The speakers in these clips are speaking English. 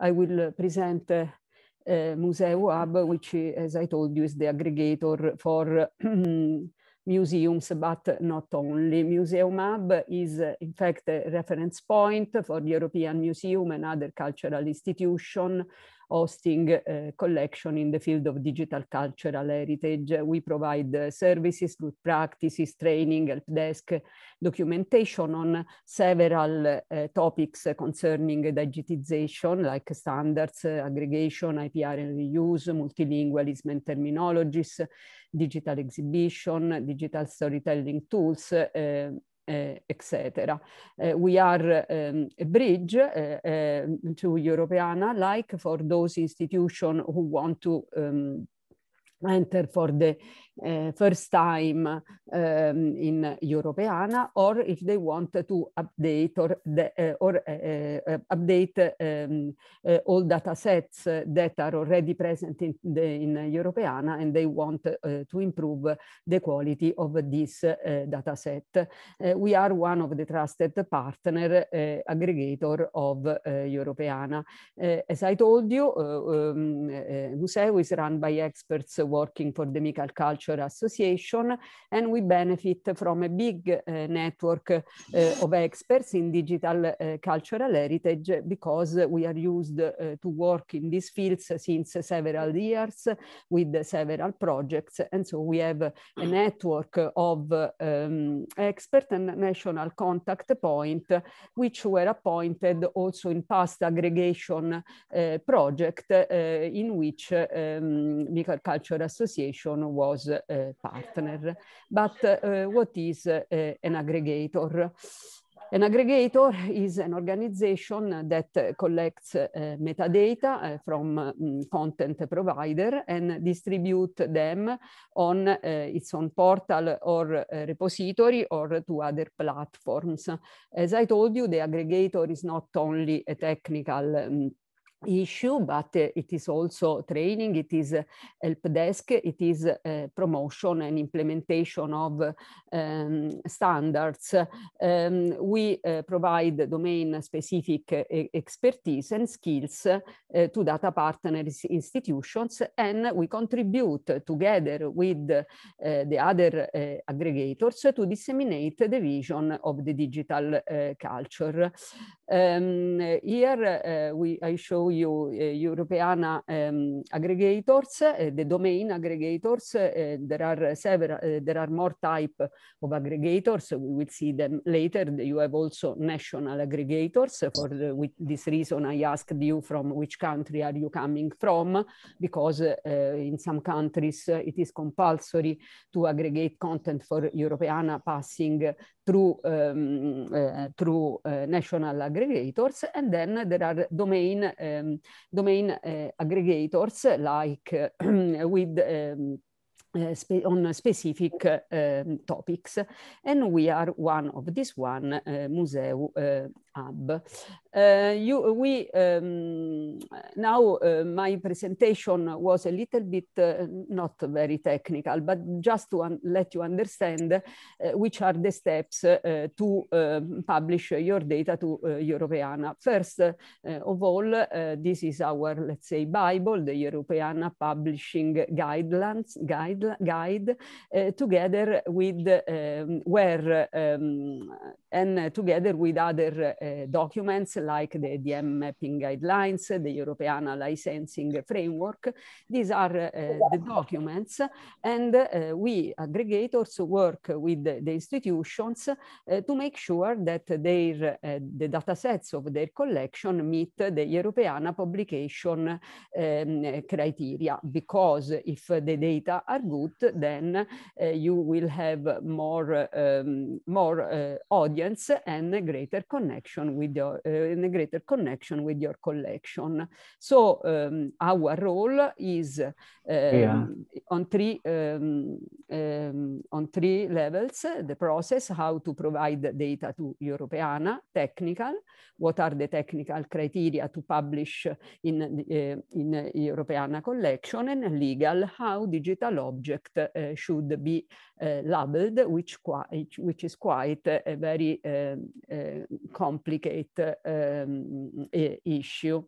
I will present eh, Museo Hub, which, as I told you, is the aggregator for museums, but not only. Museum Hub is, in fact, a reference point for the European Museum and other cultural institutions hosting uh, collection in the field of digital cultural heritage. We provide uh, services, good practices, training, help desk, documentation on several uh, topics concerning digitization like standards, aggregation, IPR and reuse, multilingualism and terminologies, digital exhibition, digital storytelling tools, eh, Eh, etc. Eh, we are um, a bridge eh, ehm, to Europeana, like for those institutions who want to um, enter for the uh, first time um, in Europeana, or if they want to update or, the, eh, or eh, update um, all data sets that are already present in, the, in Europeana and they want to improve the quality of this data set. we are one of the trusted partner aggregator of Europeana. as I told you, uh, um, Museo is run by experts working for the Mical Culture Agriculture Association, and we benefit from a big uh, network uh, of experts in digital uh, cultural heritage because we are used to work in these fields since several years with several projects. And so we have a network of um, expert and national contact point, which were appointed also in past aggregation project in which um, Culture Association was Eh, partner. But eh, what is eh, an aggregator? An aggregator is an organization that collects uh, metadata from um, content provider and distribute them on uh, its own portal or repository or to other platforms. As I told you, the aggregator is not only a technical um, issue, but uh, it is also training, it is uh, help desk, it is uh, promotion and implementation of um, standards. Um, we eh, provide domain-specific eh, expertise and skills to data partners institutions, and we contribute together with the other aggregators to disseminate the vision of the digital culture. Um, here we, I show EU eh, European um, ehm, aggregators, eh, the domain aggregators. Eh, there are several, there are more type of aggregators. We will see them later. You have also national aggregators. For the, with this reason, I asked you from which country are you coming from, because in some countries it is compulsory to aggregate content for Europeana passing through, um, uh, through uh, national aggregators. And then there are domain um, domain eh, aggregators like with um, uh, on specific uh, topics. And we are one of this one, uh, eh, Museu hub. Eh, you, we, um, now uh, my presentation was a little bit uh, not very technical, but just to let you understand uh, which are the steps to um, publish your data to Europeana. First of all, this is our, let's say, Bible, the Europeana Publishing Guidelines, guide, guide together with um, where um, and together with other Eh, documents like the DM mapping guidelines, the European licensing framework. These are eh, the documents and eh, we aggregators work with the institutions to make sure that their, the datasets of their collection meet the European publication um, criteria because if the data are good, then uh, you will have more, um, more uh, audience and a greater connection connection with your, eh, in a greater connection with your collection. So um, our role is yeah. Ehm, on three ehm, on three levels: the process, how to provide data to Europeana, technical, what are the technical criteria to publish in eh, in Europeana collection, and legal, how digital object eh, should be Eh, labeled, which, which is quite a very um, ehm, ehm, complicated um, ehm, issue.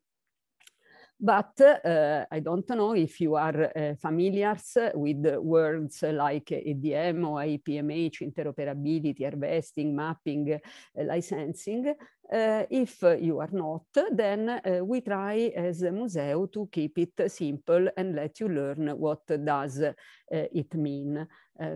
But uh, I don't know if you are uh, familiar with words like ADM or IPMH, interoperability, harvesting, mapping, uh, licensing. Uh, if you are not, then uh, we try as a museum to keep it simple and let you learn what does uh, it mean.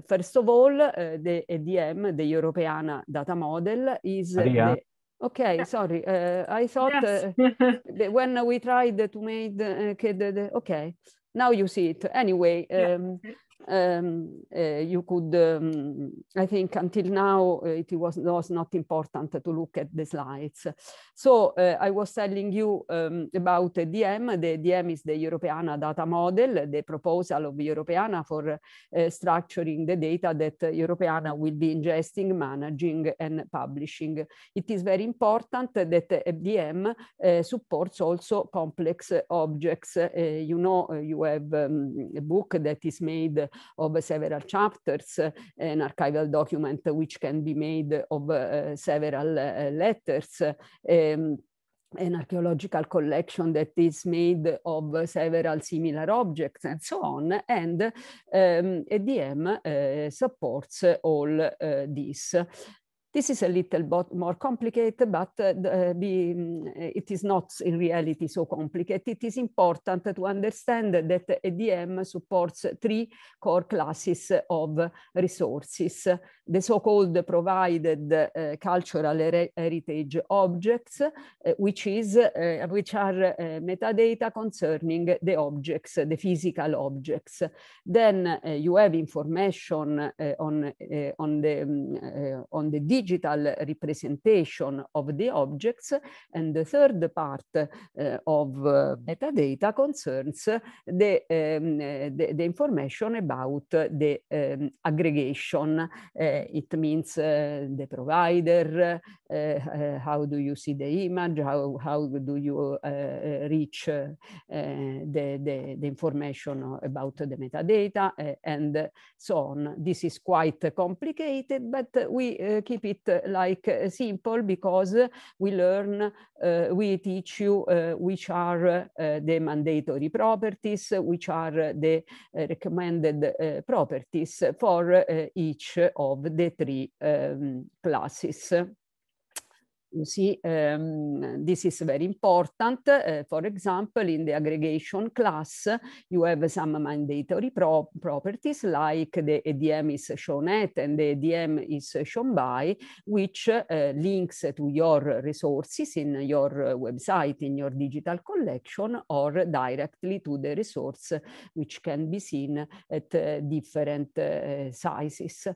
first of all, the ADM, the European Data Model, is... Maria, Okay, yeah. sorry. Uh, I thought yes. uh, when we tried to make the, okay, eh, the, the, okay, now you see it. Anyway, um, yeah um, uh, you could, um, I think until now, uh, it was, was, not important to look at the slides. So uh, I was telling you um, about the DM. The DM is the Europeana data model, the proposal of Europeana for uh, structuring the data that Europeana will be ingesting, managing and publishing. It is very important that DM uh, supports also complex objects. you know, you have um, a book that is made of several chapters, an archival document which can be made of uh, several uh, letters. Um, an archaeological collection that is made of several similar objects and so on. And um, ADM uh, supports all uh, this. This is a little bit more complicated, but uh, the, the, uh, mm, uh, it is not in reality so complicated. It is important to understand that ADM supports three core classes of resources, the so-called provided uh, cultural heritage objects, uh, which, is, uh, which are metadata concerning the objects, the physical objects. Then you have information on, on, the, um, on the digital digital representation of the objects. And the third part eh, of eh, metadata concerns the, um, the, the, information about the um, aggregation. Eh, it means the provider, how do you see the image, how, how do you reach the, the, the, information about the metadata uh, and so on. This is quite complicated, but we uh, keep it like uh, simple because we learn, uh, we teach you uh, which are the mandatory properties, which are the recommended properties for each of the three um, classes you see, um, this is very important. Uh, for example, in the aggregation class, you have some mandatory pro properties like the ADM is shown at and the ADM is shown by, which uh, links to your resources in your website, in your digital collection, or directly to the resource, which can be seen at uh, different sizes.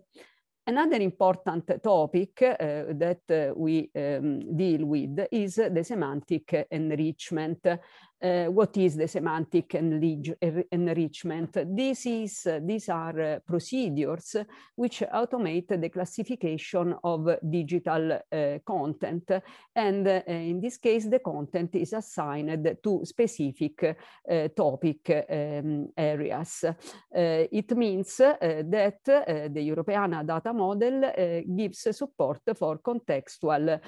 Another important topic uh, that uh, we um, deal with is the semantic enrichment uh, what is the semantic enrichment. This is, uh, these are uh, procedures which automate the classification of digital eh, content. And in this case, the content is assigned to specific topic um, areas. it means that the Europeana data model gives support for contextual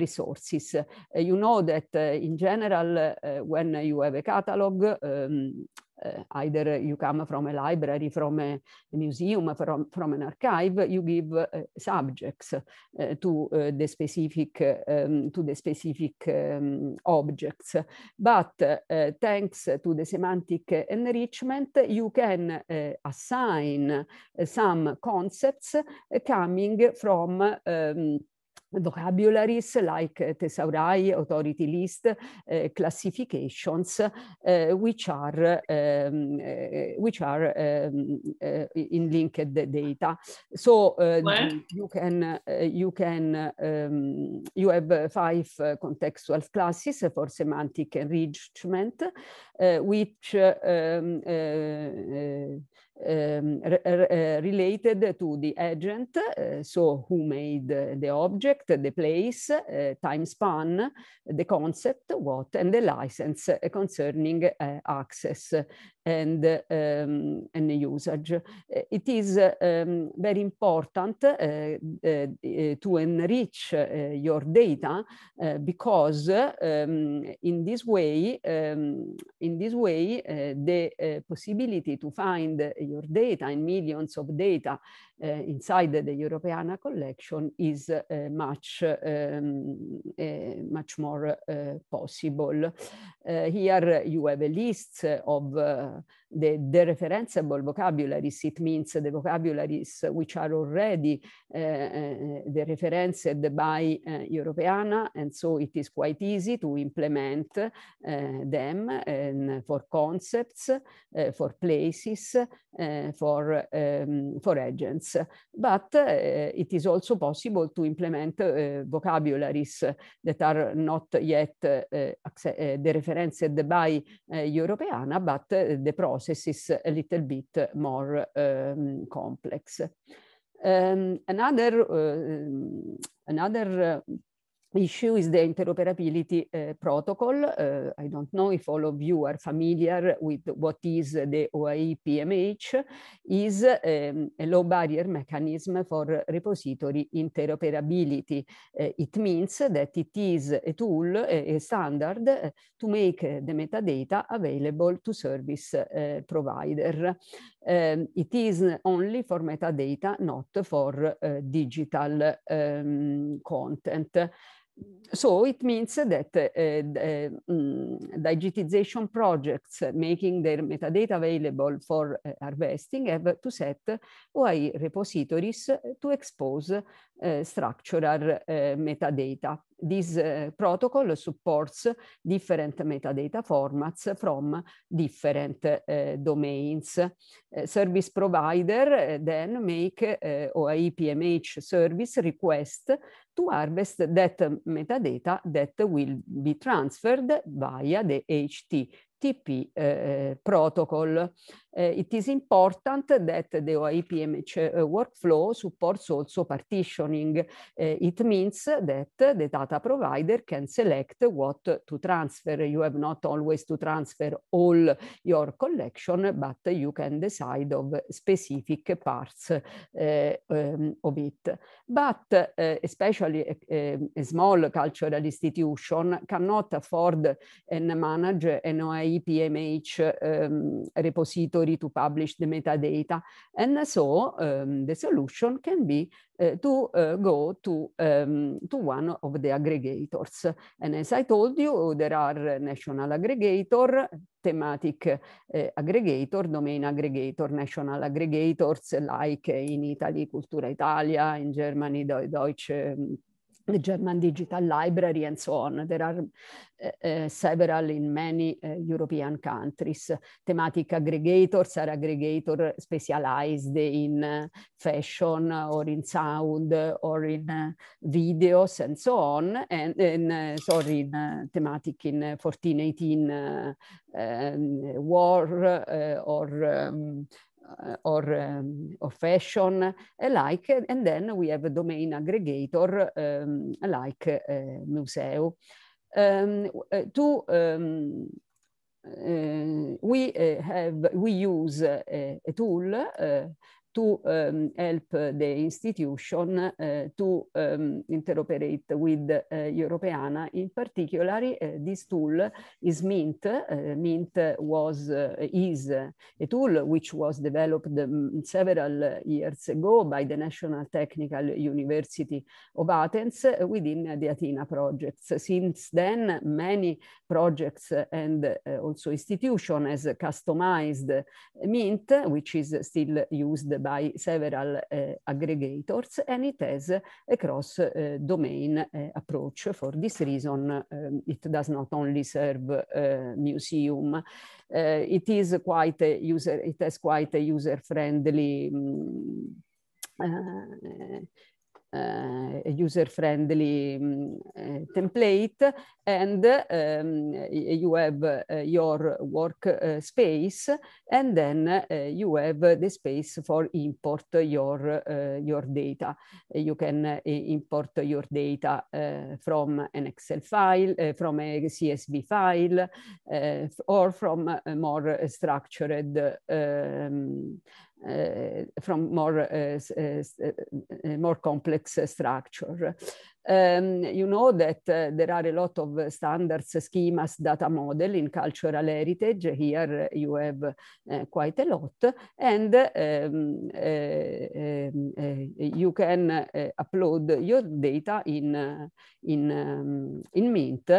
resources. you know that in general, when when you have a catalog, um, uh, either you come from a library, from a museum, from, from an archive, you give uh, subjects uh, to the specific um, to the specific um, objects. But thanks to the semantic enrichment, you can assign some concepts coming from um, vocabularies like eh, Tesaurai, authority list, eh, classifications, eh, which are, um, which are um, in linked data. So you can, you can, um, you have five contextual classes for semantic enrichment, which um, um, related to the agent, uh, so who made the object, the place, uh, time span, the concept, what, and the license concerning access and, um, and usage. Eh, it is um, very important eh, eh, to enrich your data because um, in this way, in this way, the possibility to find your data in millions of data Eh, inside the, Europeana collection is eh, much, um, much more possible. here you have a list of the, the vocabularies. It means the vocabularies uh, which are already uh, eh, eh, referenced by uh, Europeana, and so it is quite easy to implement uh, them and for concepts, uh, for places, uh, for, um, for agents. But uh, it is also possible to implement uh, vocabularies that are not yet uh, referenced by uh, Europeana, but uh, the process processes a little bit more um, complex. Um, another uh, another issue is the interoperability uh, protocol. Uh, I don't know if all of you are familiar with what is the OIE PMH, is um, a low barrier mechanism for repository interoperability. Uh, it means that it is a tool, a, standard to make the metadata available to service uh, provider. Um, it is only for metadata, not for uh, digital um, content so it means that uh, eh, the, eh, um, mm, digitization projects making their metadata available for uh, harvesting have to set OI repositories to expose uh, structural metadata. This uh, protocol supports different metadata formats from different uh, domains. Uh, service provider then make OAI PMH service request to harvest that metadata that will be transferred via the HTTP protocol. Eh, it is important that the OIPMH eh, workflow supports also partitioning. Eh, it means that the data provider can select what to transfer. You have not always to transfer all your collection, but you can decide of specific parts um, of it. But especially a, a small cultural institution cannot afford and manage an OIPMH um, repository repository to publish the metadata. And so um, the solution can be uh, to uh, go to, um, to one of the aggregators. And as I told you, there are national aggregator, thematic uh, aggregator, domain aggregator, national aggregators like in Italy, Cultura Italia, in Germany, Deutsche mm, the German Digital Library and so on. There are uh, several in many uh, European countries. Thematic aggregators are aggregator specialized in fashion or in sound or in videos and so on. And, and sorry, in thematic in 1418 um, war or um, Uh, or, um, or fashion alike. Uh, and then we have a domain aggregator um, like uh, Museo. Um, uh, to, um, uh, we have, we use a tool to um, ehm, help the institution uh, eh, to um, ehm, interoperate with uh, Europeana. In particular, uh, eh, this tool is Mint. Mint was, is a tool which was developed um, several years ago by the National Technical University of Athens within the Athena projects. Since then, many projects and also institutions have customized Mint, which is still used by several eh, aggregators and it has a cross-domain eh, eh, approach. For this reason, um, it does not only serve museum. it is quite a user, it has quite a user-friendly um, uh, uh, user-friendly um, uh, template and um, you have uh, your work space and then you have the space for import your, your data. You can import your data from an Excel file, from a CSV file, or from a more structured um, uh, from more, uh, uh, more complex structure. Um, you know that uh, there are a lot of uh, standards, schemas, data model in cultural heritage. Here you have eh, quite a lot, and um, you can eh, upload your data in in um, in Mint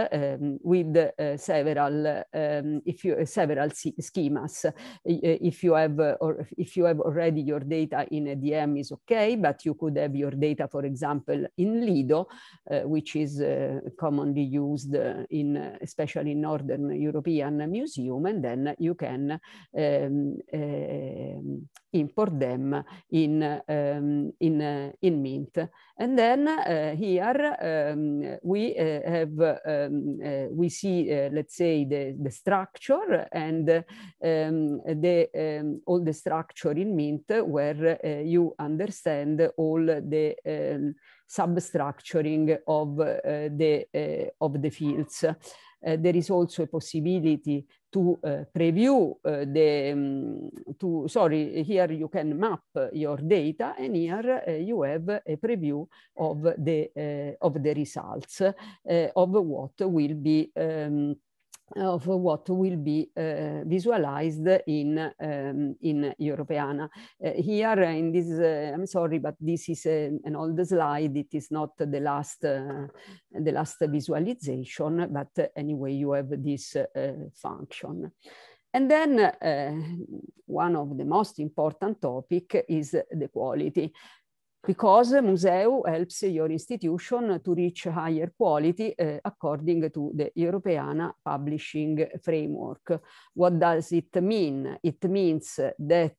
with several if you several schemas. If you have or if you have already your data in a DM is okay, but you could have your data, for example, in Lido uh, which is uh, commonly used uh, in, especially in Northern European museum, and then you can um, um, import them in, um, in, uh, in Mint. And then uh, here um, we uh, have, um, we see, let's say, the, the structure and um, the, all the structure in Mint where you understand all the substructuring of, uh, the, uh, of the fields. Uh, there is also a possibility to uh, preview uh, the, um, to, sorry, here you can map your data and here uh, you have a preview of the, uh, of the results uh, of what will be um, of what will be uh, visualized in um, in Europeana. Uh, here in this, uh, I'm sorry, but this is a, an old slide. It is not the last the last visualization, but anyway, you have this function. And then uh, one of the most important topic is the quality because Museu helps your institution to reach higher quality uh, according to the Europeana publishing framework. What does it mean? It means that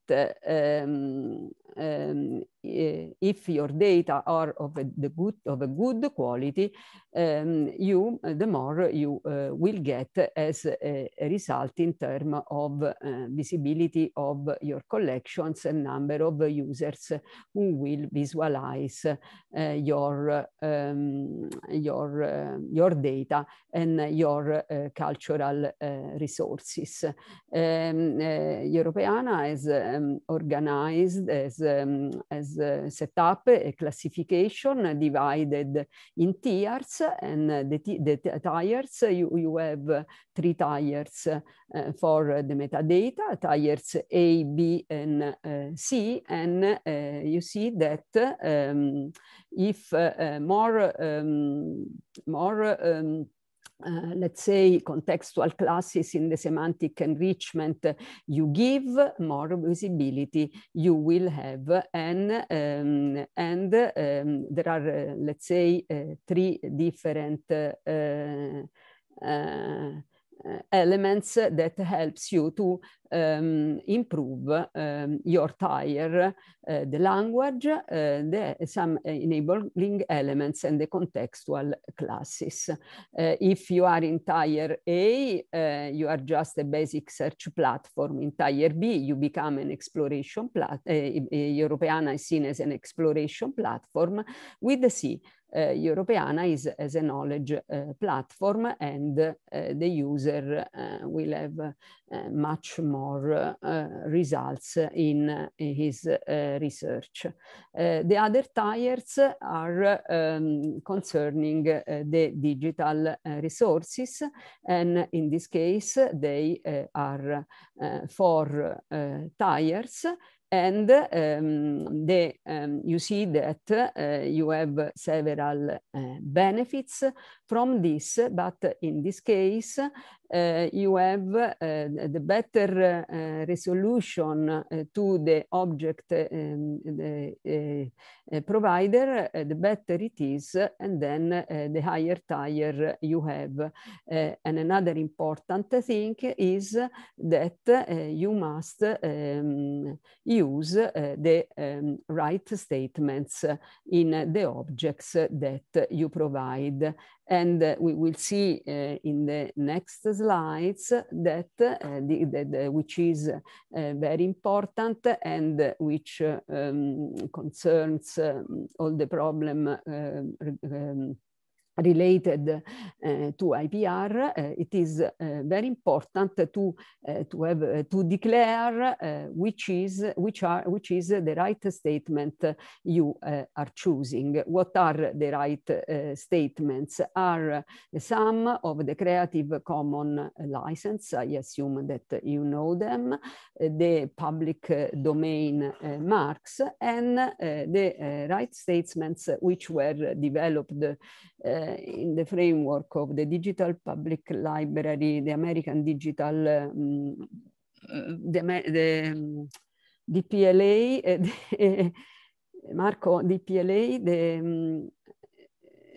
um, um, if your data are of a, the good of a good quality, um, you the more you uh, will get as a, a result in terms of uh, visibility of your collections and number of users who will visualize uh, your um, your your data and your cultural resources. Um, Europeana has organized as has, um, set up a classification divided in tiers, and the, the tiers, you, you have three tiers uh, for the metadata, tiers A, B, and uh, C, and uh, you see that um, if more, um, more um, uh, let's say, contextual classes in the semantic enrichment you give, more visibility you will have. And, um, and um, there are, uh, let's say, uh, three different uh, uh, Eh, elements that helps you to um, improve um, your tire, uh, the language, uh, the, some enabling elements and the contextual classes. Uh, if you are in tire A, you are just a basic search platform. In tire B, you become an exploration platform. Europeana is seen as an exploration platform with the C uh, Europeana is as a knowledge uh, platform and uh, the user will have much more results in his research. the other tires are um, concerning the digital resources and in this case they are four tires and um, the, um, you see that uh, you have several uh, benefits from this, but in this case, Eh, you have eh, the better eh, resolution to the object um, the, provider, the better it is, and then the higher tire you have. and another important thing is that you must um, use the um, right statements in the objects that you provide. And uh, we will see uh, in the next slides that, uh, the, uh, which is uh, very important and which um, concerns um, all the problem um, related eh, to IPR, eh, it is eh, very important to to have to declare which is which are which is the right statement you are choosing. What are the right statements? Are some of the Creative Common license? I assume that you know them. The public domain marks and the right statements which were developed uh, in the framework of the Digital Public Library, the American Digital, um, the, the mm, DPLA, eh, eh, Marco DPLA, the, mm,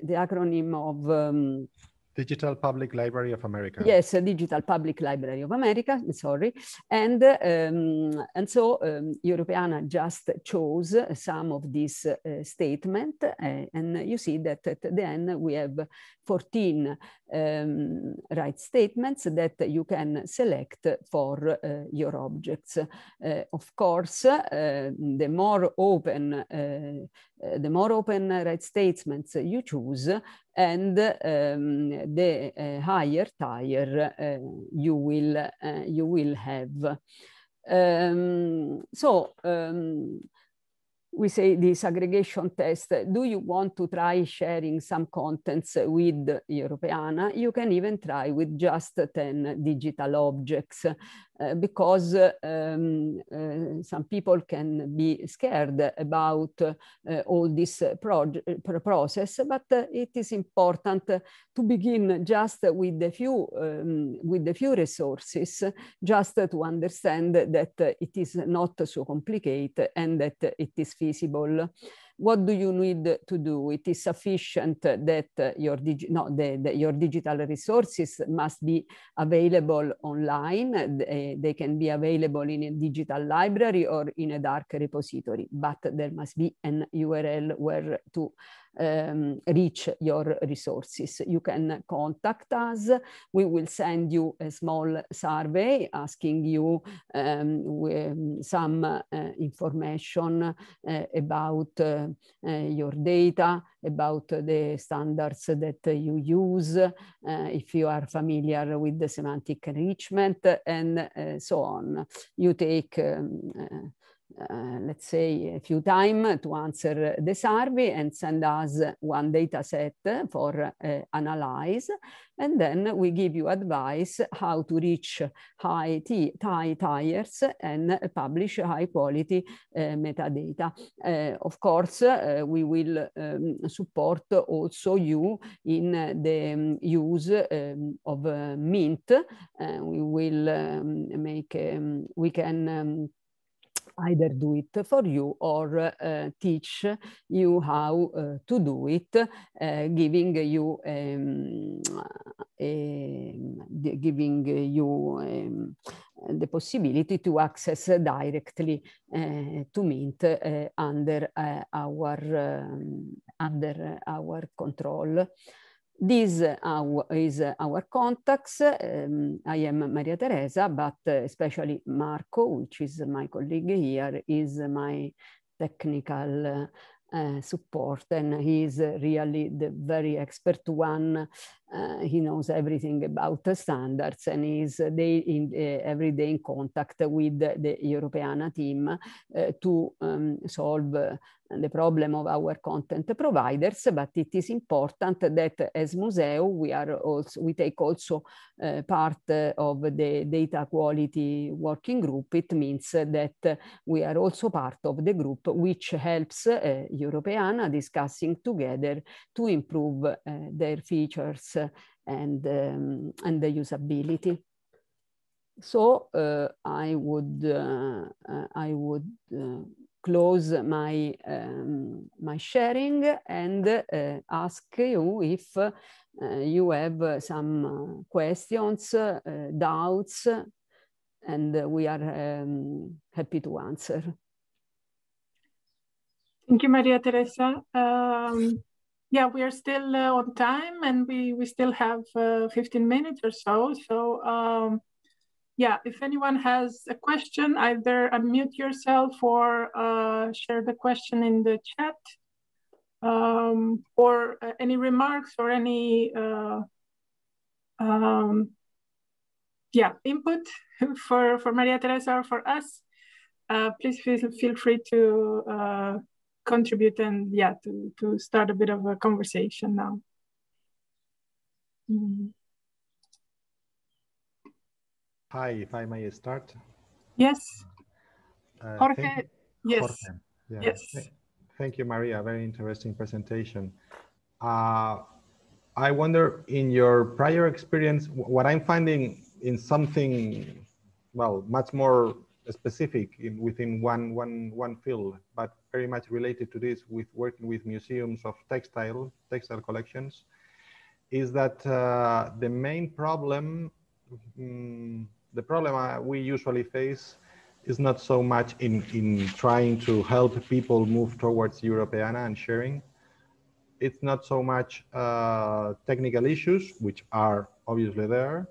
the acronym of um, Digital Public Library of America. Yes, Digital Public Library of America, sorry. And, um, and so um, Europeana just chose some of these uh, statement uh, and you see that at the end we have 14 um, right statements that you can select for uh, your objects. Uh, of course, uh, the more open uh, uh, the more open uh, right statements you choose and um, the uh, higher tier you will you will have. Um, so um, we say this aggregation test, do you want to try sharing some contents with Europeana? You can even try with just 10 digital objects. Eh, because uh, um, uh, some people can be scared about eh, all this process, but eh, it is important to begin just with a few um, with a few resources, just to understand that it is not so complicated and that it is feasible what do you need to do? It is sufficient that uh, your, dig no, the, the, your digital resources must be available online. Uh, they, eh, they can be available in a digital library or in a dark repository, but there must be an URL where to um, reach your resources. You can contact us. We will send you a small survey asking you um, um some uh, information uh, about uh, Eh, eh, your data, about the standards that you use, eh, if you are familiar with the semantic enrichment, and so on. You take um, Eh, let's say a few time to answer the survey and send us one data set for uh, analyze and then we give you advice how to reach high tie tires and publish high quality uh, metadata of course we will um, support also you in the um, use um, of mint we will make we can either do it for you or uh, teach you how uh, to do it, uh, giving you um, a, giving you um, the possibility to access directly uh, to Mint uh, under uh, our um, under our control. This is our contacts. Um, I am Maria Teresa, but especially Marco, which is my colleague here, is my technical uh, support and he is really the very expert one uh, he knows everything about the standards and is day in, uh, every day in contact with the, the Europeana team uh, to um, solve the problem of our content providers, but it is important that as Museo we are also we take also uh, part uh, of the data quality working group. It means that we are also part of the group which helps uh, Europeana discussing together to improve their features and, um, and the usability. So uh, I would, uh, uh, I would close my, um, my sharing and ask you if you have some questions, doubts, and we are um, happy to answer. Thank you, Maria Teresa. Um, yeah, we are still uh, on time and we, we still have uh, 15 minutes or so. So um, yeah, if anyone has a question, either unmute yourself or uh, share the question in the chat um, or uh, any remarks or any uh, um, yeah, input for, for Maria Teresa or for us, uh, please feel, feel free to contribute and yeah to to start a bit of a conversation now mm hi if i may start yes uh, jorge yes jorge. Yeah. yes thank you maria very interesting presentation uh, i wonder in your prior experience what i'm finding in something well much more specific in, within one one one field but very much related to this with working with museums of textile, textile collections, is that uh, the main problem, mm, the problem uh, we usually face is not so much in, in trying to help people move towards Europeana and sharing. It's not so much uh, technical issues, which are obviously there,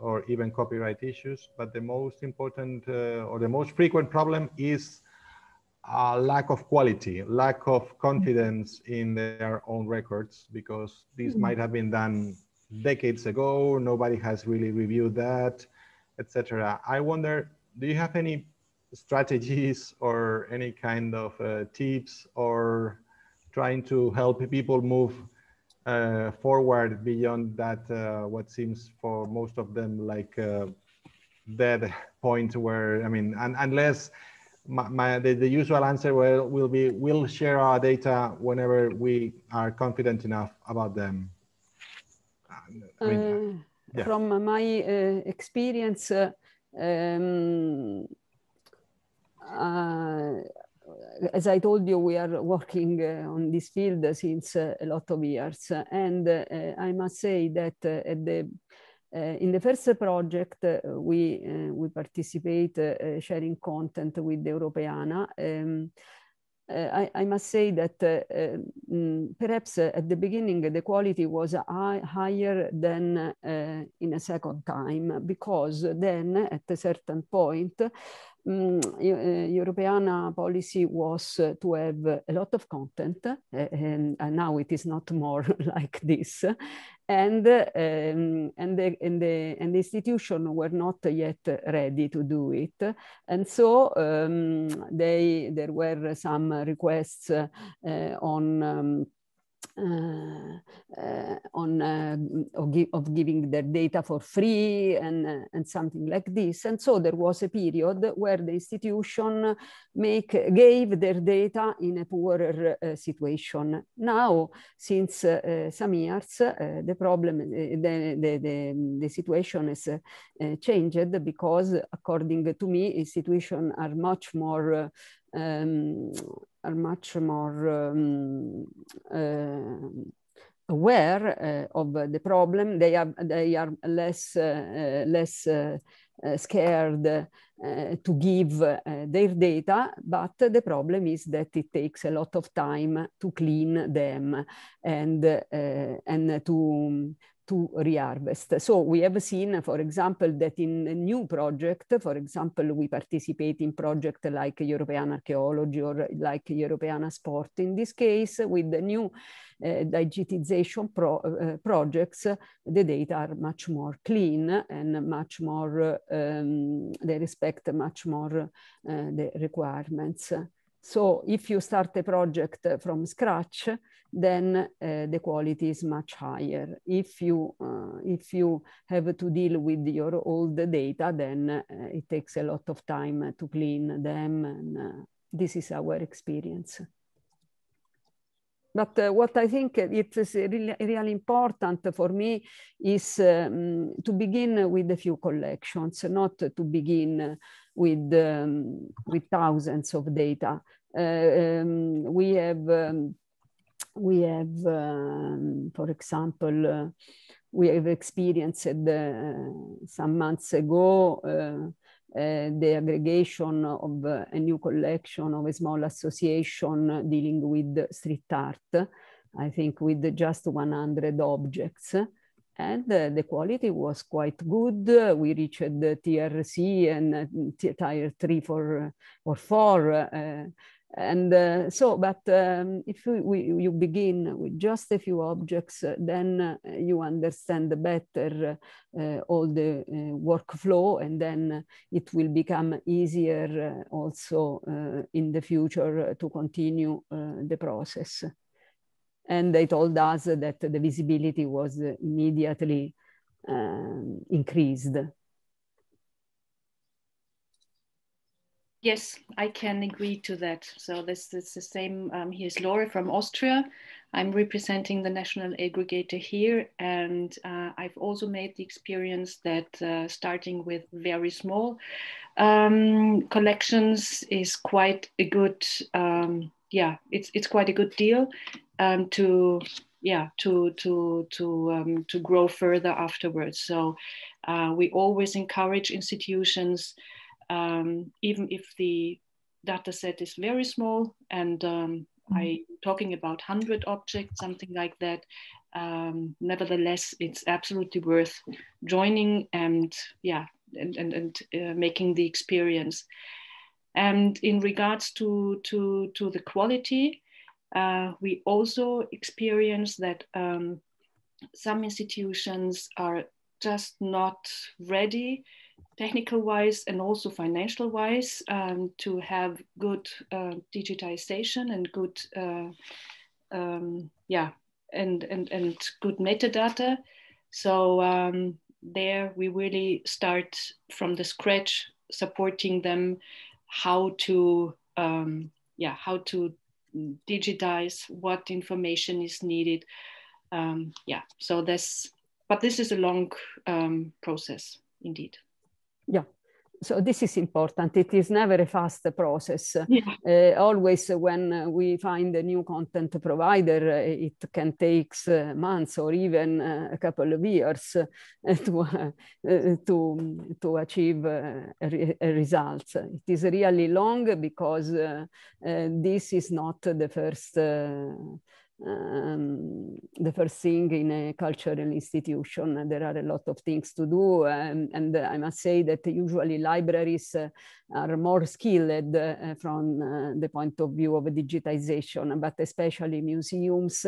or even copyright issues, but the most important uh, or the most frequent problem is a lack of quality, lack of confidence in their own records, because this hmm. might have been done decades ago. Nobody has really reviewed that, etc. I wonder, do you have any strategies or any kind of uh, tips or trying to help people move uh, forward beyond that? Uh, what seems for most of them like uh, dead point where I mean, un- unless my, my the, the, usual answer will, will be we'll share our data whenever we are confident enough about them. I mean, uh, yeah. From my uh, experience, uh, um, uh, as I told you, we are working uh, on this field since uh, a lot of years. And I must say that at the Eh, in the first project, eh, we, eh, we participate sharing content with Europeana. Um, I, I, must say that mm, perhaps at the beginning the quality was high, higher than in a second time because then at a certain point um, Europeana policy was uh, to have a lot of content, uh, and, and, now it is not more like this and um, and, the, and, the, and the institution were not yet ready to do it and so um, they there were some requests uh, on um, uh, uh, on uh, of, gi of, giving their data for free and, and something like this. And so there was a period where the institution make, gave their data in a poorer situation. Now, since some years, the problem, the, the, the, the situation has changed because according to me, institutions are much more um, are much more um, uh, aware uh, of the problem. They are they are less uh, less scared to give their data, but the problem is that it takes a lot of time to clean them and and to to reharvest. So we have seen, for example, that in a new project, for example, we participate in project like European archaeology or like European sport. In this case, with the new uh, digitization pro uh, projects, the data are much more clean and much more, um, they respect much more uh, the requirements. So if you start a project from scratch, then uh, the quality is much higher. If you, uh, if you have to deal with your old data, then uh, it takes a lot of time to clean them. And this is our experience. But what I think it is really, really important for me is um, to begin with a few collections, not to begin with, um, with thousands of data. Uh, um, we have, um, we have um, for example, uh, we have experienced uh, some months ago uh, uh, the aggregation of uh, a new collection of a small association dealing with street art, I think with just 100 objects and uh, the quality was quite good. Uh, we reached the TRC and uh, tier three for, uh, or four. Uh, uh, and so, but um, if we, you begin with just a few objects, then you understand better all the workflow, and then it will become easier also in the future to continue the process. And they told us that the visibility was immediately um, increased. Yes, I can agree to that. So this is the same. Um, here's Laura from Austria. I'm representing the national aggregator here, and uh, I've also made the experience that uh, starting with very small um, collections is quite a good um, yeah, it's it's quite a good deal um, to yeah to to to um, to grow further afterwards. So uh, we always encourage institutions, um, even if the data set is very small and um, mm-hmm. I talking about 100 objects, something like that. Um, nevertheless, it's absolutely worth joining and yeah, and, and, and uh, making the experience. And in regards to, to, to the quality, uh, we also experience that um, some institutions are just not ready technical wise and also financial wise um, to have good uh, digitization and good uh, um, yeah and, and and good metadata so um, there we really start from the scratch supporting them how to um, yeah how to digitize what information is needed um, yeah so that's but this is a long um, process indeed yeah so this is important. It is never a fast process. Yeah. Uh, always when we find a new content provider, uh, it can take uh, months or even uh, a couple of years to, uh, to, to achieve a, result. It is really long because uh, this is not the first um, the first thing in a cultural institution. There are a lot of things to do, um, and I must say that usually libraries uh, are more skilled uh, from uh, the point of view of digitization, but especially museums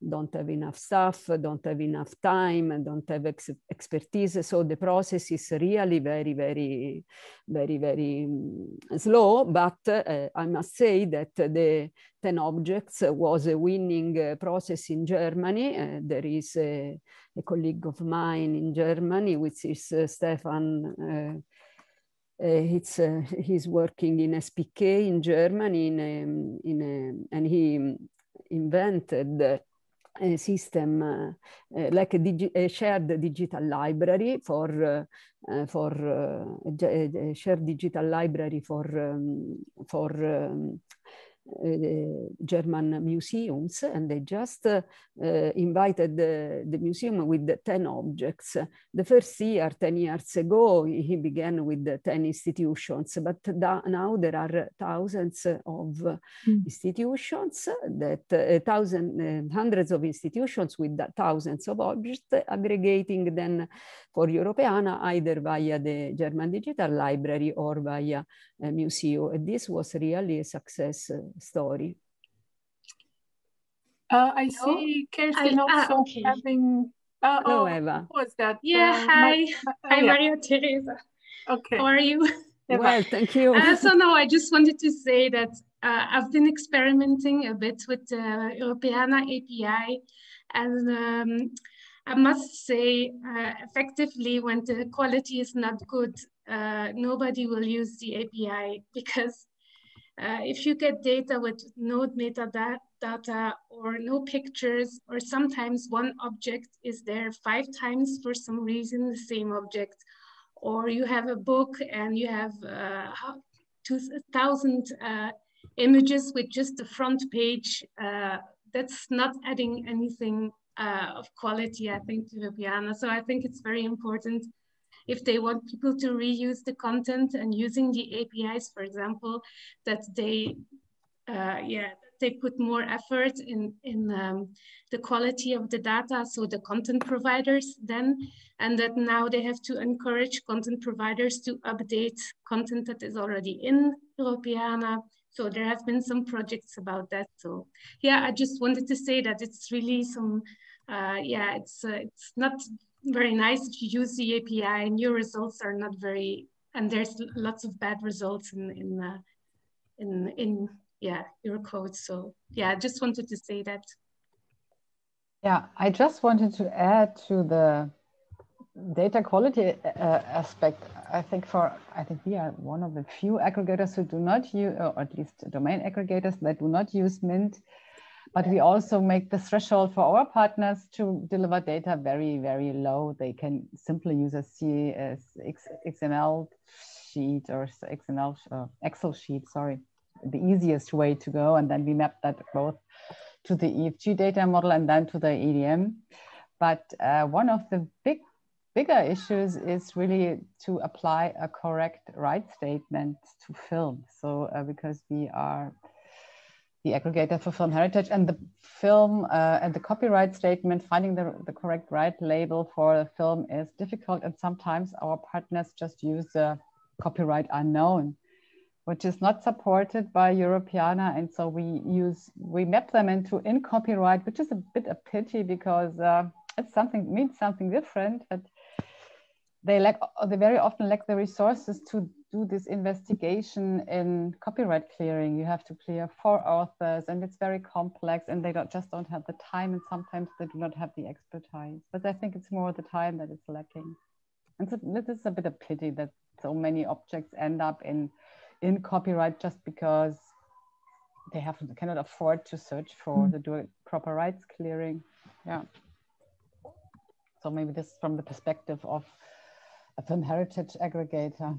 don't have enough staff, don't have enough time, don't have ex expertise. So the process is really very, very, very, very mm, slow. But uh, I must say that the 10 Objects was a winning uh, process in Germany. Uh, there is a, a, colleague of mine in Germany, which is Stefan. Uh, uh, he's working in SPK in Germany, in a, in a, and he mm, invented a eh, system uh, like a, digi a shared digital library for uh, for a, a shared digital library for um, for um, uh, German museums, and they just uh, invited the, the, museum with 10 objects. The first year, 10 years ago, he began with 10 institutions, but now there are thousands of mm. institutions that, uh, thousand, hundreds of institutions with thousands of objects, aggregating them for Europeana either via the German Digital Library or via a museum. This was really a success story. Uh, I see Kirsten I, ah, also okay. having. Uh, oh, Hello, oh, Eva. was that? Yeah, uh, hi. hi, oh, Maria Teresa. Okay. How are you? well, thank you. Uh, so no, I just wanted to say that uh, I've been experimenting a bit with the uh, Europeana API, and um, I must say, uh, effectively, when the quality is not good, uh, nobody will use the API because uh, if you get data with no metadata or no pictures, or sometimes one object is there five times for some reason, the same object, or you have a book and you have uh, 2,000 uh, images with just the front page, uh, that's not adding anything uh, of quality, I think, to Ljubljana. So I think it's very important if they want people to reuse the content and using the APIs, for example, that they, uh, yeah, they put more effort in, in um, the quality of the data, so the content providers then, and that now they have to encourage content providers to update content that is already in Europeana. So there have been some projects about that. So yeah, I just wanted to say that it's really some, uh, yeah, it's, uh, it's not very nice that you use the API and your results are not very, and there's lots of bad results in, in, uh, in, in yeah, your code. So yeah, I just wanted to say that. Yeah, I just wanted to add to the data quality uh, aspect. I think for I think we are one of the few aggregators who do not use, or at least domain aggregators that do not use Mint but we also make the threshold for our partners to deliver data very, very low. They can simply use a XML sheet or XML uh, Excel sheet, sorry, the easiest way to go. And then we map that both to the EFG data model and then to the EDM. But uh, one of the big bigger issues is really to apply a correct right statement to film. So uh, because we are the aggregator for film heritage and the film uh, and the copyright statement finding the, the correct right label for a film is difficult and sometimes our partners just use the copyright unknown which is not supported by europeana and so we use we map them into in copyright which is a bit a pity because uh, it's something means something different but they lack they very often lack the resources to do this investigation in copyright clearing you have to clear four authors and it's very complex and they don't, just don't have the time and sometimes they do not have the expertise but i think it's more the time that is lacking and so this is a bit of pity that so many objects end up in in copyright just because they have cannot afford to search for mm. the do proper rights clearing yeah so maybe this from the perspective of from heritage aggregator.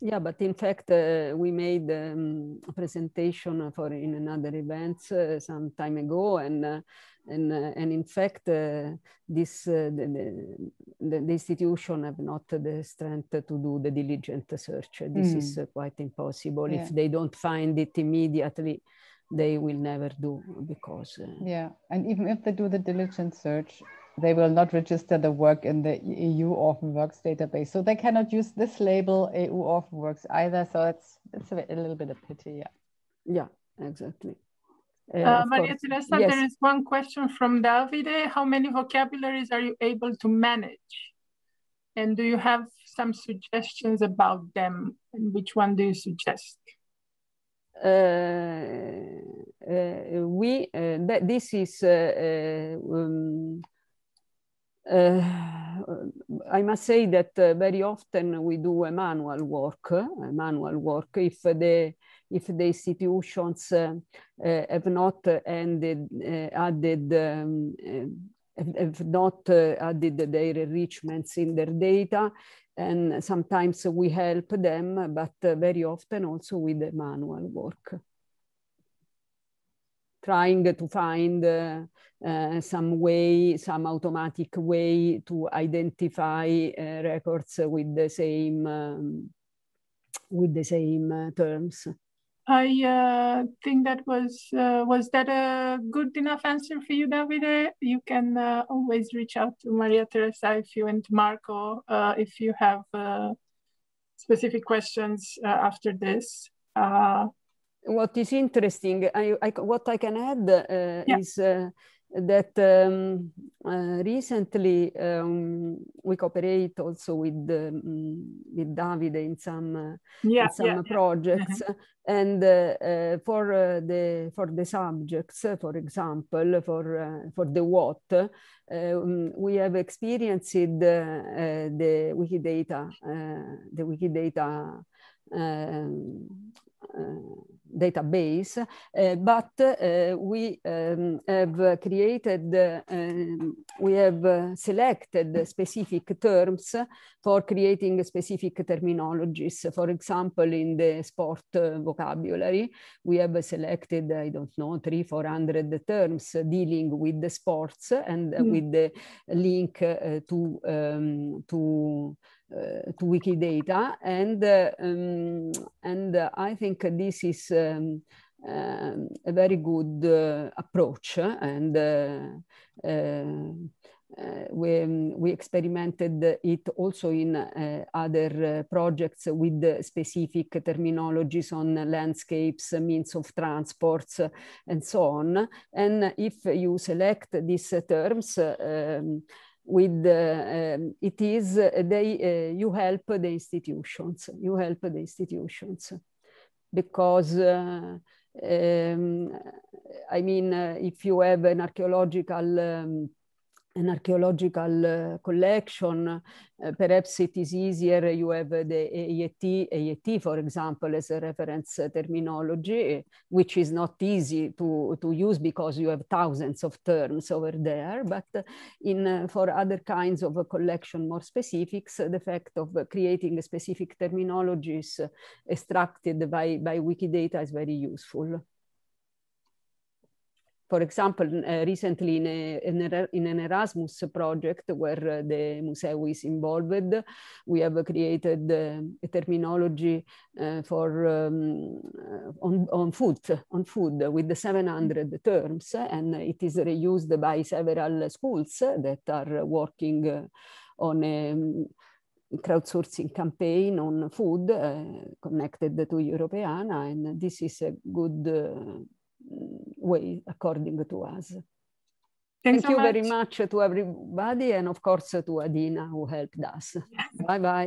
Yeah, but in fact, uh, we made um, a presentation for in another event uh, some time ago, and uh, and uh, and in fact, uh, this uh, the, the, the, institution have not the strength to do the diligent search. This mm. is hmm. quite impossible. Yeah. If they don't find it immediately, they will never do because yeah. And even if they do the diligent search, they will not register the work in the EU Orphan Works database. So they cannot use this label EU Orphan Works either. So it's, it's a, a little bit of pity. Yeah, yeah exactly. Uh, uh, Maria Teresa, yes. there is one question from Davide. How many vocabularies are you able to manage? And do you have some suggestions about them? And which one do you suggest? Uh, uh we, uh, this is uh, um, Eh, I must say that eh, very often we do a manual work, a manual work if the if the institutions eh, have not ended, added um, have not added their enrichments in their data and sometimes we help them, but very often also with the manual work trying to find uh, uh, some way, some automatic way to identify uh, records with the same um, with the same uh, terms. I uh, think that was uh, was that a good enough answer for you, Davide? You can always reach out to Maria Teresa if you and Marco if you have specific questions after this what is interesting, I, I, what I can add uh, yeah. is uh, that um, uh, recently um, we cooperate also with um, with David in some uh, yeah, in some yeah, projects, mm-hmm. and uh, uh, for the for the subjects, for example, for for the what, um, we have experienced the Wikidata the Wikidata. Uh, um, database, eh, but eh, we um, have created, ehm, we have selected specific terms for creating specific terminologies. For example, in the sport eh, vocabulary, we have selected, I don't know, three, 400 terms dealing with the sports and mm. with the link to, um, to uh, to Wikidata, and um, and I think this is um, um a very good uh, approach, and uh, we um, we experimented it also in other projects with specific terminologies on landscapes, means of transports, and so on. And if you select these terms. Um, with uh, um, it is uh, they uh, you help the institutions you help the institutions because um, I mean if you have an archaeological um, an archaeological uh, collection. Uh, perhaps it is easier, you have the AET, AET, for example, as a reference terminology, which is not easy to, to use because you have thousands of terms over there. But in, uh, for other kinds of collection more specifics, the fact of creating specific terminologies extracted by, by Wikidata is very useful for example, uh, recently in, a, eh, er-, in, an Erasmus project where eh, the Museo is involved, we have created a terminology for um, on, on food, on food with the 700 terms, and it is reused by several schools that are working on a mm, crowdsourcing campaign on food uh, connected to Europeana, and this is a good uh, way, according to us. Thanks Thank so you much. very much to everybody, and of course to Adina who helped us. Yes. Bye bye.